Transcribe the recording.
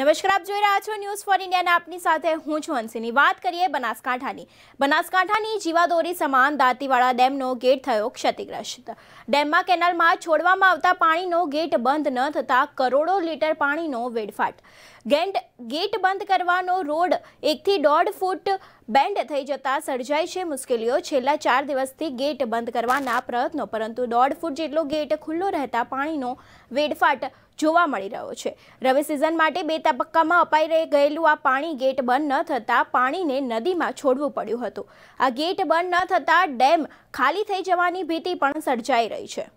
નમસ્કાર આપ જોઈ રહ્યા છો ન્યૂઝ ફોર ઇન્ડિયાના આપની સાથે હું છું હંસીની વાત કરીએ બનાસકાંઠાની બનાસકાંઠાની જીવાદોરી સમાન દાંતીવાળા ડેમનો ગેટ થયો ક્ષતિગ્રસ્ત ડેમમાં કેનાલમાં છોડવામાં આવતા પાણીનો ગેટ બંધ ન થતાં કરોડો લીટર પાણીનો વેડફાટ ગેટ ગેટ બંધ કરવાનો રોડ એકથી દોઢ ફૂટ બેન્ડ થઈ જતાં સર્જાય છે મુશ્કેલીઓ છેલ્લા ચાર દિવસથી ગેટ બંધ કરવાના પ્રયત્નો પરંતુ દોઢ ફૂટ જેટલો ગેટ ખુલ્લો રહેતા પાણીનો વેડફાટ જોવા મળી રહ્યો છે રવિ સિઝન માટે બે તબક્કામાં અપાઈ રહી ગયેલું આ પાણી ગેટ બંધ ન થતાં પાણીને નદીમાં છોડવું પડ્યું હતું આ ગેટ બંધ ન થતાં ડેમ ખાલી થઈ જવાની ભીતિ પણ સર્જાઈ રહી છે